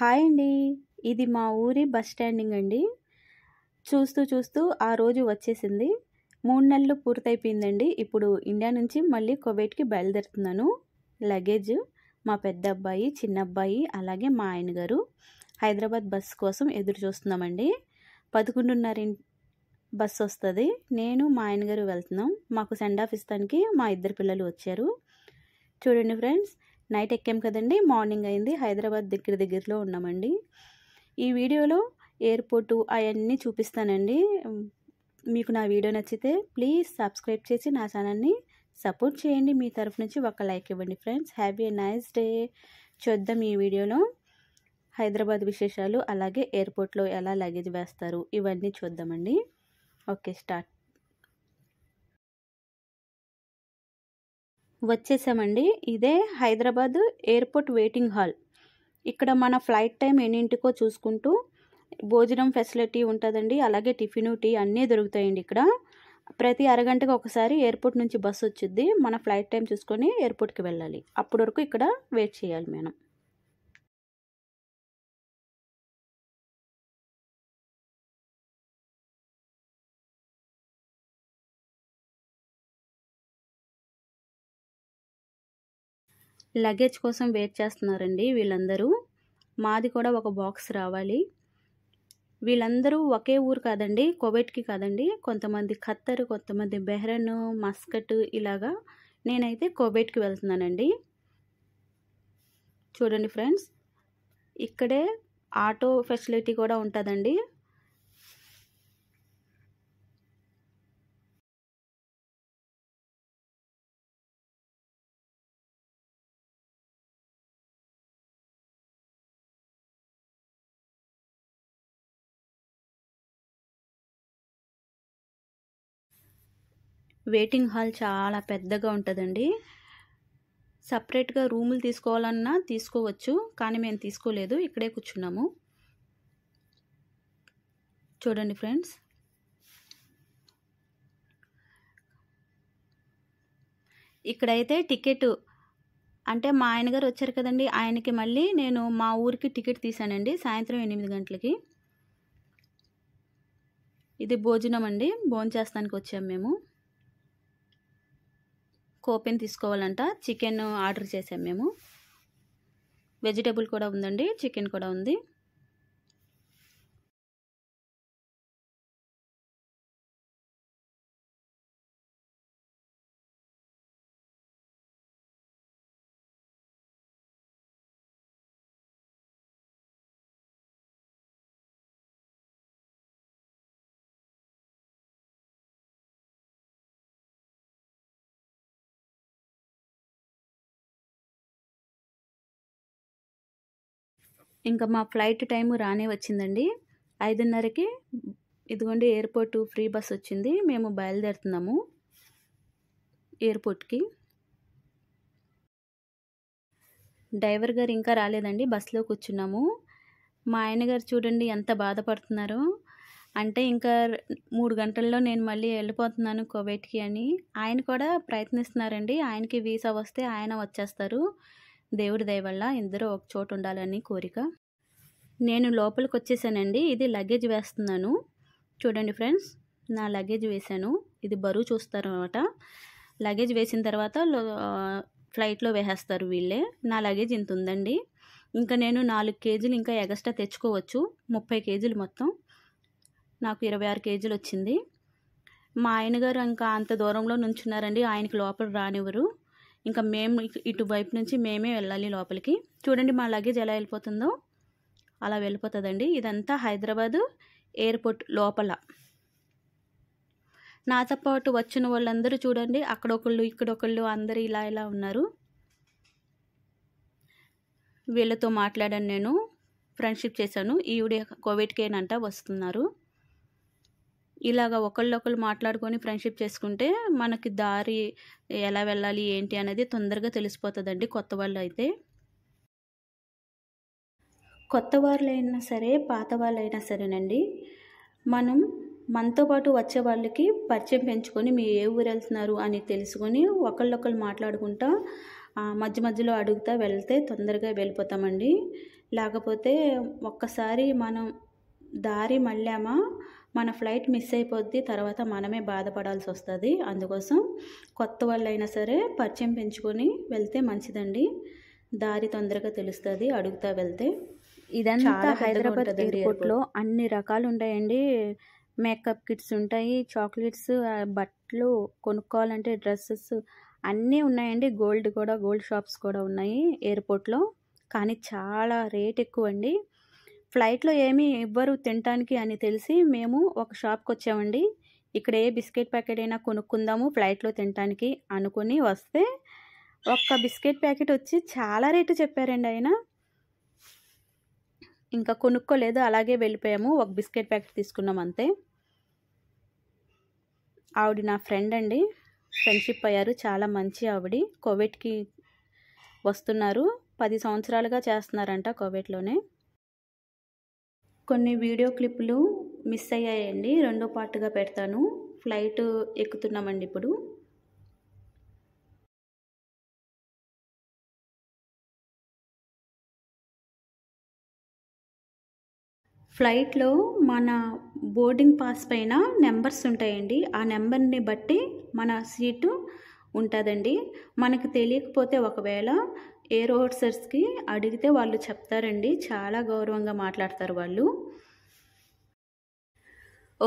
hi అండి ఇది మా ఊరి బస్ స్టాండింగ్ అండి చూస్తూ చూస్తూ ఆ రోజు వచ్చేసింది మూడు నెలలు పూర్తయిపోయిందండి ఇప్పుడు ఇండియా నుంచి మళ్ళీ కువైట్కి బయలుదేరుతున్నాను లగేజ్ మా పెద్ద అబ్బాయి చిన్న అబ్బాయి అలాగే మా ఆయన గారు హైదరాబాద్ బస్ కోసం ఎదురు చూస్తున్నామండి పదకొండున్నర బస్సు వస్తుంది నేను మా ఆయన గారు వెళ్తున్నాం మాకు సెండ్ ఆఫ్ ఇస్తానికి మా ఇద్దరు పిల్లలు వచ్చారు చూడండి ఫ్రెండ్స్ నైట్ ఎక్కాం కదండి మార్నింగ్ అయింది హైదరాబాద్ దగ్గర దగ్గరలో ఉన్నామండి ఈ వీడియోలో ఎయిర్పోర్టు అవన్నీ చూపిస్తానండి మీకు నా వీడియో నచ్చితే ప్లీజ్ సబ్స్క్రైబ్ చేసి నా ఛానల్ని సపోర్ట్ చేయండి మీ తరఫు నుంచి ఒక లైక్ ఇవ్వండి friends happy and nice day చూద్దాం ఈ వీడియోలో హైదరాబాద్ విశేషాలు అలాగే ఎయిర్పోర్ట్లో ఎలా లగేజ్ వేస్తారు ఇవన్నీ చూద్దామండి ఓకే స్టార్ట్ వచ్చేసామండి ఇదే హైదరాబాద్ ఎయిర్పోర్ట్ వెయిటింగ్ హాల్ ఇక్కడ మన ఫ్లైట్ టైం ఎన్నింటికో చూసుకుంటూ భోజనం ఫెసిలిటీ ఉంటుందండి అలాగే టిఫిన్ టీ అన్నీ దొరుకుతాయండి ఇక్కడ ప్రతి అరగంటకు ఒకసారి ఎయిర్పోర్ట్ నుంచి బస్సు వచ్చింది మన ఫ్లైట్ టైం చూసుకొని ఎయిర్పోర్ట్కి వెళ్ళాలి అప్పటి వరకు ఇక్కడ వెయిట్ చేయాలి మనం లగేజ్ కోసం వెయిట్ చేస్తున్నారండి వీళ్ళందరూ మాది కూడా ఒక బాక్స్ రావాలి వీళ్ళందరూ ఒకే ఊరు కాదండి కోవెట్కి కాదండి కొంతమంది ఖత్తరు కొంతమంది బెహ్రన్ మస్కట్ ఇలాగా నేనైతే కోవెట్కి వెళ్తున్నానండి చూడండి ఫ్రెండ్స్ ఇక్కడే ఆటో ఫెసిలిటీ కూడా ఉంటుందండి వెయిటింగ్ హాల్ చాలా పెద్దగా ఉంటుందండి సపరేట్గా రూములు తీసుకోవాలన్నా తీసుకోవచ్చు కానీ మేము తీసుకోలేదు ఇక్కడే కూర్చున్నాము చూడండి ఫ్రెండ్స్ ఇక్కడైతే టికెట్ అంటే మా ఆయనగారు వచ్చారు కదండి ఆయనకి మళ్ళీ నేను మా ఊరికి టికెట్ తీసానండి సాయంత్రం ఎనిమిది గంటలకి ఇది భోజనం అండి భోంచేస్తానికి వచ్చాము మేము కోపెన్ తీసుకోవాలంట చికెన్ ఆర్డర్ చేసాం మేము వెజిటేబుల్ కూడా ఉందండి చికెన్ కూడా ఉంది ఇంకా మా ఫ్లైట్ టైం రానే వచ్చిందండి ఐదున్నరకి ఇదిగోండి ఎయిర్పోర్టు ఫ్రీ బస్ వచ్చింది మేము బయలుదేరుతున్నాము ఎయిర్పోర్ట్కి డ్రైవర్ గారు ఇంకా రాలేదండి బస్సులో కూర్చున్నాము మా ఆయన గారు చూడండి ఎంత బాధపడుతున్నారు అంటే ఇంకా మూడు గంటల్లో నేను మళ్ళీ వెళ్ళిపోతున్నాను కోవేట్కి అని ఆయన కూడా ప్రయత్నిస్తున్నారండి ఆయనకి వీసా వస్తే ఆయన వచ్చేస్తారు దేవుడి దయవల్ల ఇద్దరు ఒక చోటు ఉండాలని కోరిక నేను లోపలికి వచ్చేసానండి ఇది లగేజ్ వేస్తున్నాను చూడండి ఫ్రెండ్స్ నా లగేజ్ వేశాను ఇది బరువు చూస్తారు అనమాట లగేజ్ వేసిన తర్వాత ఫ్లైట్లో వేసేస్తారు వీళ్ళే నా లగేజ్ ఇంత ఉందండి ఇంకా నేను నాలుగు కేజీలు ఇంకా ఎగస్ట్రా తెచ్చుకోవచ్చు ముప్పై కేజీలు మొత్తం నాకు ఇరవై ఆరు కేజీలు వచ్చింది మా ఆయనగారు ఇంకా అంత దూరంలో నుంచున్నారండి ఆయనకి లోపల రానివ్వరు ఇంకా మేము ఇటువైపు నుంచి మేమే వెళ్ళాలి లోపలికి చూడండి మా లగేజ్ ఎలా వెళ్ళిపోతుందో అలా వెళ్ళిపోతుందండి ఇదంతా హైదరాబాదు ఎయిర్పోర్ట్ లోపల నాతో పాటు వచ్చిన వాళ్ళందరూ చూడండి అక్కడొకళ్ళు ఇక్కడొకళ్ళు అందరు ఇలా ఇలా ఉన్నారు వీళ్ళతో మాట్లాడాను నేను ఫ్రెండ్షిప్ చేశాను ఈవిడ కోవిడ్ కేన్ అంటా వస్తున్నారు ఇలాగ ఒకళ్ళొకళ్ళు మాట్లాడుకొని ఫ్రెండ్షిప్ చేసుకుంటే మనకి దారి ఎలా వెళ్ళాలి ఏంటి అనేది తొందరగా తెలిసిపోతుందండి కొత్త వాళ్ళు అయితే కొత్త వాళ్ళైనా సరే పాత వాళ్ళైనా సరేనండి మనం మనతో పాటు వచ్చే వాళ్ళకి పరిచయం పెంచుకొని మీరు ఏ ఊరు వెళ్తున్నారు అని తెలుసుకొని ఒకళ్ళొకళ్ళు మాట్లాడుకుంటా మధ్య మధ్యలో అడుగుతా వెళ్తే తొందరగా వెళ్ళిపోతామండి లేకపోతే ఒక్కసారి మనం దారి మళ్ళామా మన ఫ్లైట్ మిస్ అయిపోద్ది తర్వాత మనమే బాధపడాల్సి వస్తుంది అందుకోసం కొత్త వాళ్ళైనా సరే పరిచయం పెంచుకొని వెళ్తే మంచిదండి దారి తొందరగా తెలుస్తుంది అడుగుతా వెళ్తే ఇదంతా హైదరాబాద్ ఎయిర్పోర్ట్లో అన్ని రకాలు ఉంటాయండి మేకప్ కిట్స్ ఉంటాయి చాక్లెట్స్ బట్టలు కొనుక్కోవాలంటే డ్రెస్సెస్ అన్నీ ఉన్నాయండి గోల్డ్ కూడా గోల్డ్ షాప్స్ కూడా ఉన్నాయి ఎయిర్పోర్ట్లో కానీ చాలా రేట్ ఎక్కువ అండి ఫ్లైట్లో ఏమీ ఇవ్వరు తినటానికి అని తెలిసి మేము ఒక షాప్కి వచ్చామండి ఇక్కడ ఏ బిస్కెట్ ప్యాకెట్ అయినా కొనుక్కుందాము ఫ్లైట్లో తినటానికి అనుకుని వస్తే ఒక్క బిస్కెట్ ప్యాకెట్ వచ్చి చాలా రేటు చెప్పారండి ఆయన ఇంకా కొనుక్కోలేదు అలాగే వెళ్ళిపోయాము ఒక బిస్కెట్ ప్యాకెట్ తీసుకున్నాం అంతే ఆవిడ నా ఫ్రెండ్ అండి ఫ్రెండ్షిప్ అయ్యారు చాలా మంచి ఆవిడ కోవిడ్కి వస్తున్నారు పది సంవత్సరాలుగా చేస్తున్నారంట కోవిడ్లోనే కొన్ని వీడియో క్లిప్లు మిస్ అయ్యాయండి రెండో పార్ట్గా పెడతాను ఫ్లైట్ ఎక్కుతున్నామండి ఇప్పుడు ఫ్లైట్లో మన బోర్డింగ్ పాస్ పైన నెంబర్స్ ఉంటాయండి ఆ నెంబర్ని బట్టి మన సీటు ఉంటుందండి మనకు తెలియకపోతే ఒకవేళ ఎయిర్ హోస్టర్స్కి అడిగితే వాళ్ళు చెప్తారండి చాలా గౌరవంగా మాట్లాడతారు వాళ్ళు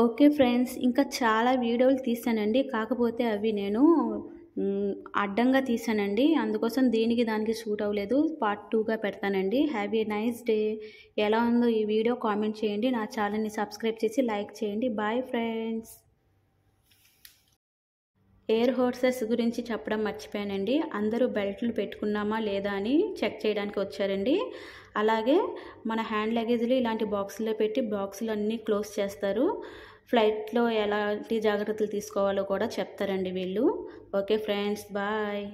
ఓకే ఫ్రెండ్స్ ఇంకా చాలా వీడియోలు తీసానండి కాకపోతే అవి నేను అడ్డంగా తీసానండి అందుకోసం దీనికి దానికి షూట్ అవ్వలేదు పార్ట్ టూగా పెడతానండి హ్యావ్ ఏ నైస్ డే ఎలా ఉందో ఈ వీడియో కామెంట్ చేయండి నా ఛానల్ని సబ్స్క్రైబ్ చేసి లైక్ చేయండి బాయ్ ఫ్రెండ్స్ ఎయిర్ హోర్సెస్ గురించి చెప్పడం మర్చిపోయానండి అందరూ బెల్ట్లు పెట్టుకున్నామా లేదా అని చెక్ చేయడానికి వచ్చారండి అలాగే మన హ్యాండ్ లగేజ్లు ఇలాంటి బాక్సుల్లో పెట్టి బాక్సులు అన్నీ క్లోజ్ చేస్తారు ఫ్లైట్లో ఎలాంటి జాగ్రత్తలు తీసుకోవాలో కూడా చెప్తారండి వీళ్ళు ఓకే ఫ్రెండ్స్ బాయ్